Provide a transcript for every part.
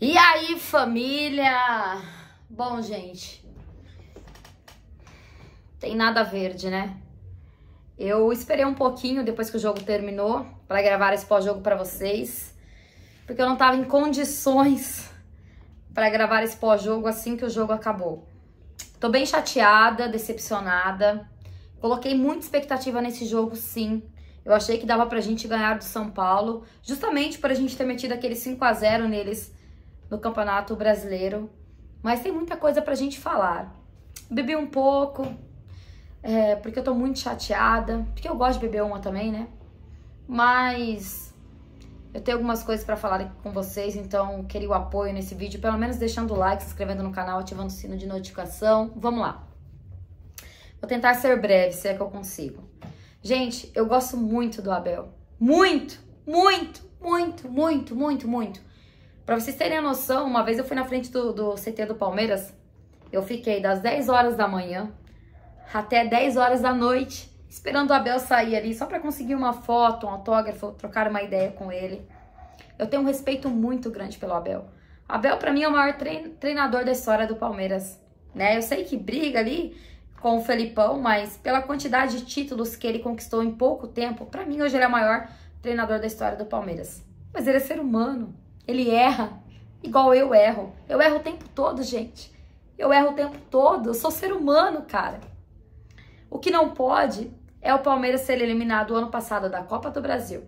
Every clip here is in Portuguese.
E aí, família? Bom, gente, tem nada verde, né? Eu esperei um pouquinho depois que o jogo terminou para gravar esse pós-jogo para vocês, porque eu não tava em condições para gravar esse pós-jogo assim que o jogo acabou. Tô bem chateada, decepcionada. Coloquei muita expectativa nesse jogo, sim. Eu achei que dava pra gente ganhar do São Paulo, justamente por a gente ter metido aquele 5 a 0 neles no Campeonato Brasileiro. Mas tem muita coisa pra gente falar. Bebi um pouco, é, porque eu tô muito chateada. Porque eu gosto de beber uma também, né? Mas eu tenho algumas coisas para falar com vocês, então queria o apoio nesse vídeo, pelo menos deixando o like, se inscrevendo no canal, ativando o sino de notificação. Vamos lá. Vou tentar ser breve, se é que eu consigo. Gente, eu gosto muito do Abel. Muito, muito, muito, muito, muito, muito. Pra vocês terem a noção, uma vez eu fui na frente do, do CT do Palmeiras, eu fiquei das 10 horas da manhã até 10 horas da noite, esperando o Abel sair ali, só para conseguir uma foto, um autógrafo, trocar uma ideia com ele. Eu tenho um respeito muito grande pelo Abel. Abel, para mim, é o maior treinador da história do Palmeiras. Né? Eu sei que briga ali com o Felipão, mas pela quantidade de títulos que ele conquistou em pouco tempo, para mim, hoje ele é o maior treinador da história do Palmeiras. Mas ele é ser humano. Ele erra, igual eu erro. Eu erro o tempo todo, gente. Eu erro o tempo todo. Eu sou ser humano, cara. O que não pode é o Palmeiras ser eliminado o ano passado da Copa do Brasil,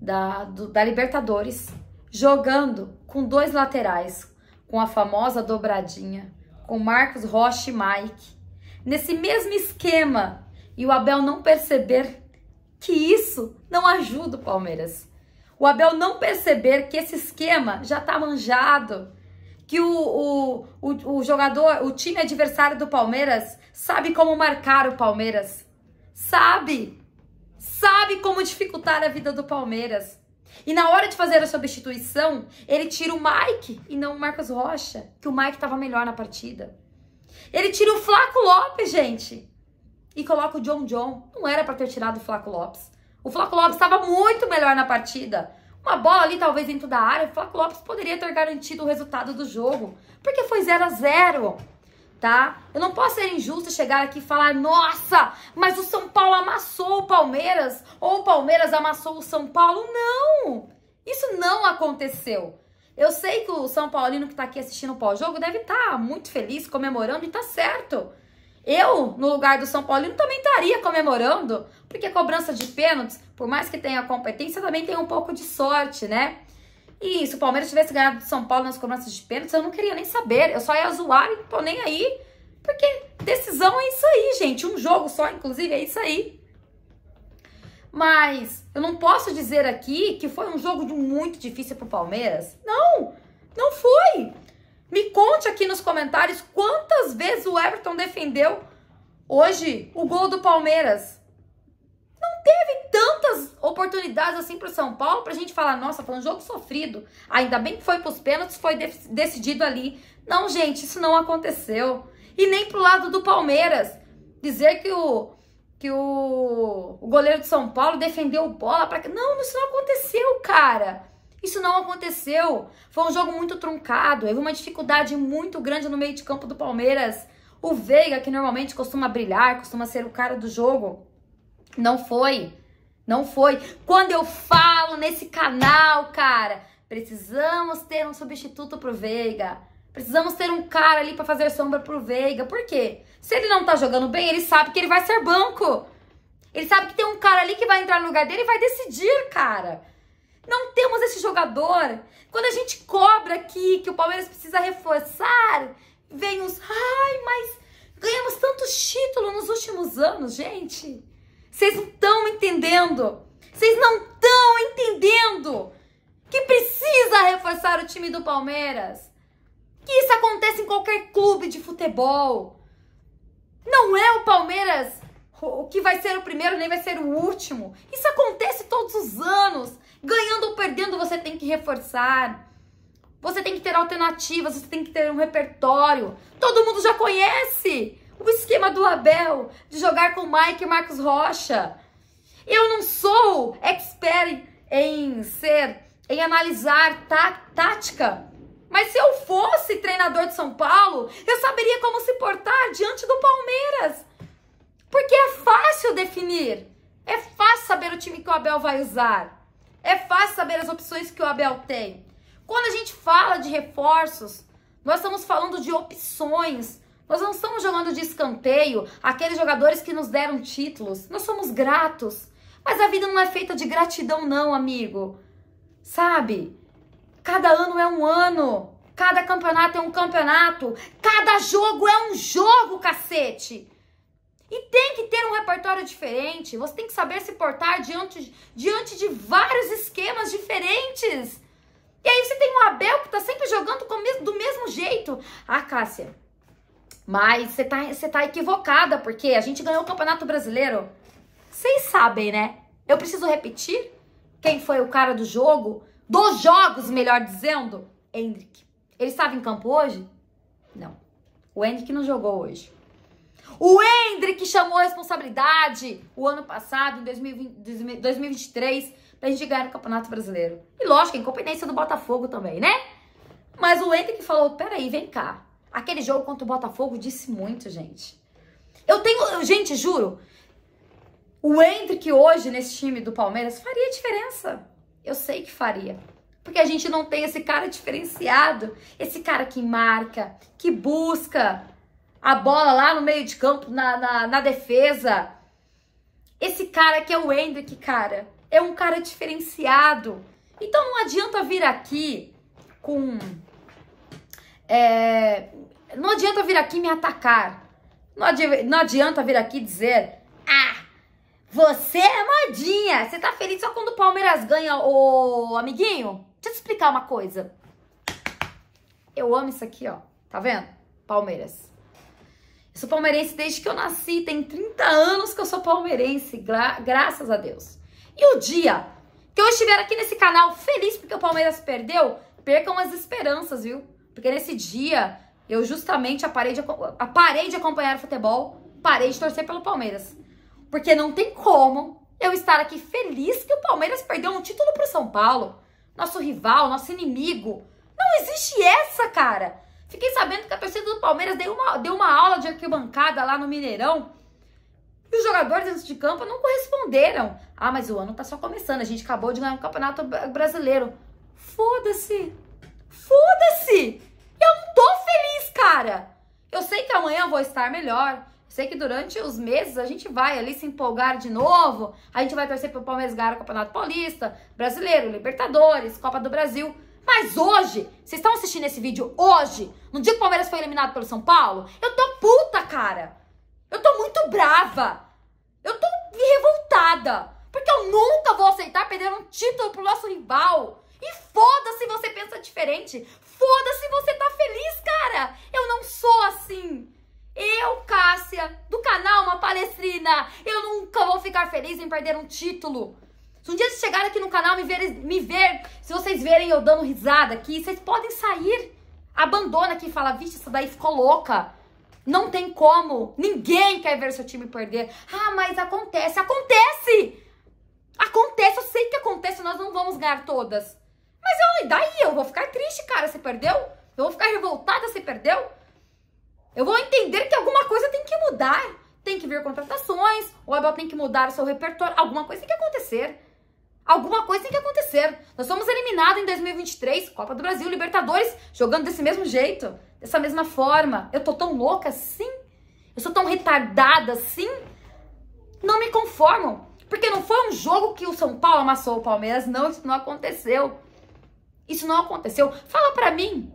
da, do, da Libertadores, jogando com dois laterais, com a famosa dobradinha, com Marcos Rocha e Mike, nesse mesmo esquema, e o Abel não perceber que isso não ajuda o Palmeiras. O Abel não perceber que esse esquema já tá manjado, que o, o, o, o, jogador, o time adversário do Palmeiras sabe como marcar o Palmeiras. Sabe! Sabe como dificultar a vida do Palmeiras. E na hora de fazer a substituição, ele tira o Mike e não o Marcos Rocha, que o Mike estava melhor na partida. Ele tira o Flaco Lopes, gente, e coloca o John John. Não era para ter tirado o Flaco Lopes. O Flaco Lopes estava muito melhor na partida. Uma bola ali, talvez, dentro da área, o Flaco Lopes poderia ter garantido o resultado do jogo. Porque foi 0 a 0 tá? Eu não posso ser injusta chegar aqui e falar, nossa, mas o São Paulo amassou o Palmeiras, ou o Palmeiras amassou o São Paulo. Não! Isso não aconteceu. Eu sei que o São Paulino que tá aqui assistindo o pós-jogo deve estar tá muito feliz, comemorando, e tá certo. Eu, no lugar do São Paulino, também estaria comemorando, porque cobrança de pênaltis, por mais que tenha competência, também tem um pouco de sorte, né? E se o Palmeiras tivesse ganhado do São Paulo nas cobranças de pênaltis, eu não queria nem saber. Eu só ia zoar e não tô nem aí. Porque decisão é isso aí, gente. Um jogo só, inclusive, é isso aí. Mas eu não posso dizer aqui que foi um jogo muito difícil pro Palmeiras. Não! Não foi! Me conte aqui nos comentários quantas vezes o Everton defendeu hoje o gol do Palmeiras. Não teve tantas oportunidades assim para o São Paulo para a gente falar, nossa, foi um jogo sofrido. Ainda bem que foi para os pênaltis, foi decidido ali. Não, gente, isso não aconteceu. E nem para o lado do Palmeiras. Dizer que o, que o, o goleiro de São Paulo defendeu bola para. Não, isso não aconteceu, cara. Isso não aconteceu. Foi um jogo muito truncado. Houve uma dificuldade muito grande no meio de campo do Palmeiras. O Veiga, que normalmente costuma brilhar, costuma ser o cara do jogo, não foi. Não foi. Quando eu falo nesse canal, cara, precisamos ter um substituto pro Veiga. Precisamos ter um cara ali para fazer sombra pro Veiga. Por quê? Se ele não tá jogando bem, ele sabe que ele vai ser banco. Ele sabe que tem um cara ali que vai entrar no lugar dele e vai decidir, cara temos esse jogador. Quando a gente cobra aqui que o Palmeiras precisa reforçar, vem os. Ai, mas ganhamos tantos títulos nos últimos anos, gente. Vocês não estão entendendo. Vocês não estão entendendo que precisa reforçar o time do Palmeiras. Que isso acontece em qualquer clube de futebol. Não é o Palmeiras que vai ser o primeiro nem vai ser o último. Isso acontece todos os anos. Ganhando ou perdendo, você tem que reforçar. Você tem que ter alternativas, você tem que ter um repertório. Todo mundo já conhece o esquema do Abel de jogar com Mike e Marcos Rocha. Eu não sou expert em ser, em analisar tá, tática. Mas se eu fosse treinador de São Paulo, eu saberia como se portar diante do Palmeiras. Porque é fácil definir, é fácil saber o time que o Abel vai usar, é fácil saber as opções que o Abel tem. Quando a gente fala de reforços, nós estamos falando de opções. Nós não estamos jogando de escanteio aqueles jogadores que nos deram títulos. Nós somos gratos. Mas a vida não é feita de gratidão, não, amigo. Sabe? Cada ano é um ano. Cada campeonato é um campeonato. Cada jogo é um jogo, cacete. E tem que ter um repertório diferente. Você tem que saber se portar diante, diante de vários esquemas diferentes. E aí você tem o Abel que tá sempre jogando do mesmo jeito. Ah, Cássia, mas você tá, você tá equivocada, porque a gente ganhou o Campeonato Brasileiro. Vocês sabem, né? Eu preciso repetir quem foi o cara do jogo, dos jogos, melhor dizendo, Hendrick. Ele estava em campo hoje? Não. O Hendrick não jogou hoje. O que chamou a responsabilidade o ano passado, em 2020, 2023, pra gente ganhar o Campeonato Brasileiro. E lógico, a é incompetência do Botafogo também, né? Mas o que falou: peraí, vem cá. Aquele jogo contra o Botafogo disse muito, gente. Eu tenho. Gente, juro. O que hoje nesse time do Palmeiras faria diferença. Eu sei que faria. Porque a gente não tem esse cara diferenciado. Esse cara que marca, que busca, a bola lá no meio de campo, na, na, na defesa. Esse cara que é o Hendrick, cara, é um cara diferenciado. Então não adianta vir aqui com. É, não adianta vir aqui me atacar. Não adi, não adianta vir aqui dizer. Ah, você é modinha. Você tá feliz só quando o Palmeiras ganha, ô amiguinho? Deixa eu te explicar uma coisa. Eu amo isso aqui, ó. Tá vendo? Palmeiras. Sou palmeirense desde que eu nasci, tem 30 anos que eu sou palmeirense, gra graças a Deus. E o dia que eu estiver aqui nesse canal feliz porque o Palmeiras perdeu, percam as esperanças, viu? Porque nesse dia eu justamente parei de, parei de acompanhar o futebol, parei de torcer pelo Palmeiras. Porque não tem como eu estar aqui feliz que o Palmeiras perdeu um título pro São Paulo, nosso rival, nosso inimigo. Não existe essa, cara. Fiquei sabendo que a torcida do Palmeiras deu uma, deu uma aula de arquibancada lá no Mineirão. E os jogadores dentro de campo não corresponderam. Ah, mas o ano tá só começando. A gente acabou de ganhar o um Campeonato Brasileiro. Foda-se. Foda-se. Eu não tô feliz, cara. Eu sei que amanhã eu vou estar melhor. sei que durante os meses a gente vai ali se empolgar de novo. A gente vai torcer pro Palmeiras ganhar o Campeonato Paulista, Brasileiro, Libertadores, Copa do Brasil. Mas hoje, vocês estão assistindo esse vídeo hoje, no dia que o Palmeiras foi eliminado pelo São Paulo, eu tô puta, cara. Eu tô muito brava. Eu tô revoltada. Porque eu nunca vou aceitar perder um título pro nosso rival. E foda-se você pensa diferente. Foda-se você tá feliz, cara. Eu não sou assim. Eu, Cássia, do canal Uma Palestrina, eu nunca vou ficar feliz em perder um título. Se um dia vocês chegarem aqui no canal me ver, me ver, se vocês verem eu dando risada aqui, vocês podem sair. Abandona aqui e fala, vixe, essa daí ficou louca. Não tem como. Ninguém quer ver seu time perder. Ah, mas acontece. Acontece! Acontece, eu sei que acontece, nós não vamos ganhar todas. Mas eu, e daí? Eu vou ficar triste, cara, se perdeu? Eu vou ficar revoltada se perdeu? Eu vou entender que alguma coisa tem que mudar. Tem que vir contratações, o Abel tem que mudar o seu repertório, alguma coisa tem que acontecer. Alguma coisa tem que acontecer. Nós somos eliminados em 2023, Copa do Brasil, Libertadores, jogando desse mesmo jeito, dessa mesma forma. Eu tô tão louca assim? Eu sou tão retardada assim? Não me conformam. Porque não foi um jogo que o São Paulo amassou o Palmeiras, não, isso não aconteceu. Isso não aconteceu. Fala para mim.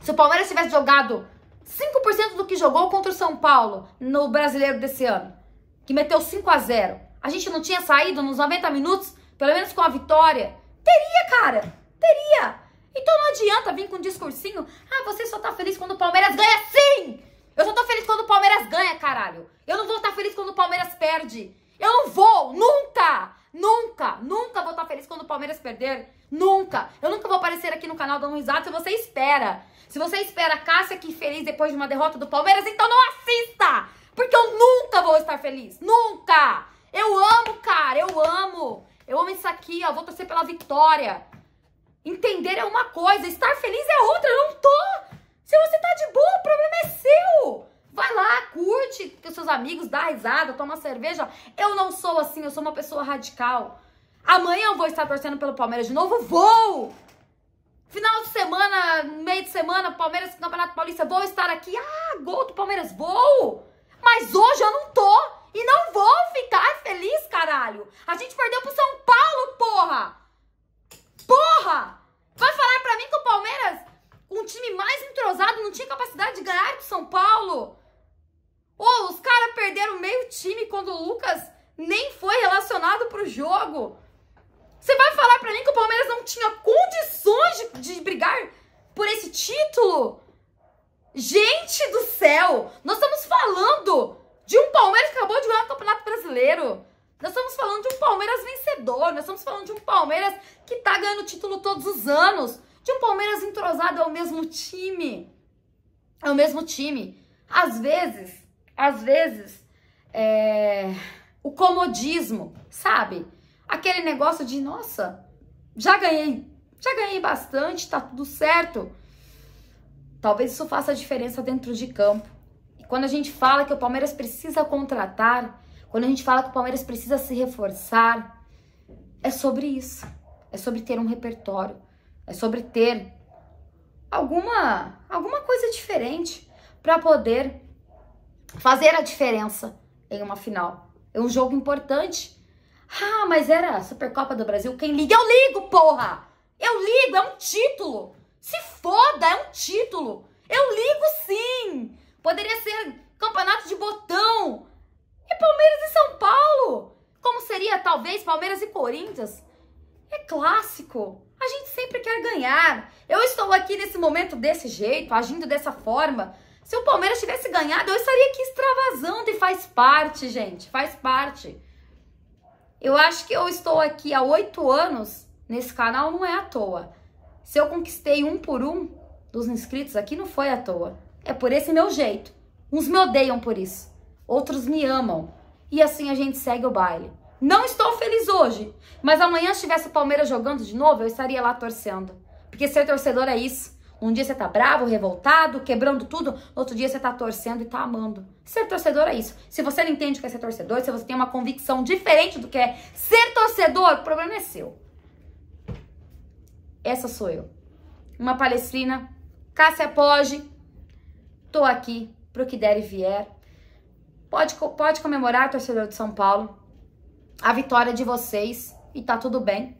Se o Palmeiras tivesse jogado 5% do que jogou contra o São Paulo no Brasileiro desse ano, que meteu 5 a 0, a gente não tinha saído nos 90 minutos pelo menos com a vitória? Teria, cara! Teria! Então não adianta vir com um discursinho. Ah, você só tá feliz quando o Palmeiras ganha sim! Eu só tô feliz quando o Palmeiras ganha, caralho! Eu não vou estar tá feliz quando o Palmeiras perde! Eu não vou! Nunca! Nunca! Nunca vou estar tá feliz quando o Palmeiras perder! Nunca! Eu nunca vou aparecer aqui no canal dando risada se você espera! Se você espera a Cássia aqui feliz depois de uma derrota do Palmeiras, então não assista! Porque eu nunca vou estar feliz! Nunca! Eu amo, cara! Eu amo! Eu amo isso aqui, ó. Vou torcer pela vitória. Entender é uma coisa, estar feliz é outra. Eu não tô. Se você tá de boa, o problema é seu. Vai lá, curte com seus amigos, dá risada, toma cerveja. Eu não sou assim, eu sou uma pessoa radical. Amanhã eu vou estar torcendo pelo Palmeiras de novo? Vou! Final de semana, meio de semana, Palmeiras, Campeonato Paulista, vou estar aqui. Ah, gol do Palmeiras, vou! Mas hoje eu não tô. E não vou ficar feliz, caralho. A gente perdeu pro São Paulo, porra! Porra! Vai falar pra mim que o Palmeiras, um time mais entrosado, não tinha capacidade de ganhar pro São Paulo? Ou os caras perderam meio time quando o Lucas nem foi relacionado pro jogo? Você vai falar pra mim que o Palmeiras não tinha condições de, de brigar por esse título? Gente do céu! Nós estamos falando de um Palmeiras que acabou de ganhar o Campeonato Brasileiro. Nós estamos falando de um Palmeiras vencedor, nós estamos falando de um Palmeiras que tá ganhando título todos os anos, de um Palmeiras entrosado, é o mesmo time. É o mesmo time. Às vezes, às vezes, é... o comodismo, sabe? Aquele negócio de, nossa, já ganhei, já ganhei bastante, tá tudo certo. Talvez isso faça diferença dentro de campo quando a gente fala que o Palmeiras precisa contratar, quando a gente fala que o Palmeiras precisa se reforçar, é sobre isso. É sobre ter um repertório, é sobre ter alguma alguma coisa diferente para poder fazer a diferença em uma final. É um jogo importante. Ah, mas era a Supercopa do Brasil. Quem liga? Eu ligo, porra! Eu ligo, é um título! Se foda, é um título! Eu ligo Poderia ser campeonato de botão. E Palmeiras e São Paulo? Como seria talvez Palmeiras e Corinthians? É clássico. A gente sempre quer ganhar. Eu estou aqui nesse momento desse jeito, agindo dessa forma. Se o Palmeiras tivesse ganhado, eu estaria aqui extravasando e faz parte, gente, faz parte. Eu acho que eu estou aqui há oito anos nesse canal, não é à toa. Se eu conquistei um por um dos inscritos aqui, não foi à toa é por esse meu jeito. Uns me odeiam por isso, outros me amam. E assim a gente segue o baile. Não estou feliz hoje, mas amanhã estivesse o Palmeiras jogando de novo, eu estaria lá torcendo. Porque ser torcedor é isso. Um dia você tá bravo, revoltado, quebrando tudo, outro dia você tá torcendo e tá amando. Ser torcedor é isso. Se você não entende o que é ser torcedor, se você tem uma convicção diferente do que é ser torcedor, o problema é seu. Essa sou eu. Uma palestrina, Cássia Poggi, Tô aqui pro que der e vier. Pode, pode comemorar, torcedor de São Paulo, a vitória de vocês e tá tudo bem.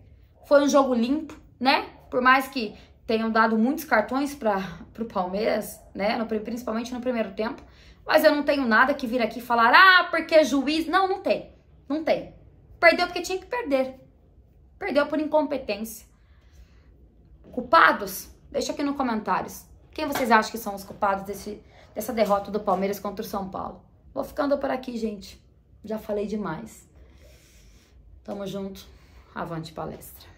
Foi um jogo limpo, né? Por mais que tenham dado muitos cartões para pro Palmeiras, né? No, principalmente no primeiro tempo. Mas eu não tenho nada que vir aqui falar, ah, porque juiz. Não, não tem. Não tem. Perdeu porque tinha que perder. Perdeu por incompetência. Culpados? Deixa aqui nos comentários. Quem vocês acham que são os culpados desse, dessa derrota do Palmeiras contra o São Paulo? Vou ficando por aqui, gente. Já falei demais. Tamo junto. Avante palestra.